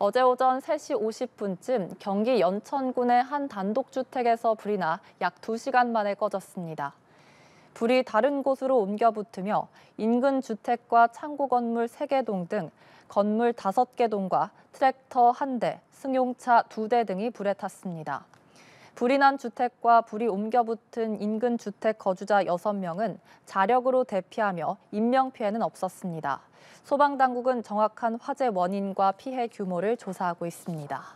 어제 오전 3시 50분쯤 경기 연천군의 한 단독주택에서 불이 나 약 2시간 만에 꺼졌습니다. 불이 다른 곳으로 옮겨 붙으며 인근 주택과 창고 건물 3개 동 등 건물 5개 동과 트랙터 1대, 승용차 2대 등이 불에 탔습니다. 불이 난 주택과 불이 옮겨 붙은 인근 주택 거주자 6명은 자력으로 대피하며 인명피해는 없었습니다. 소방당국은 정확한 화재 원인과 피해 규모를 조사하고 있습니다.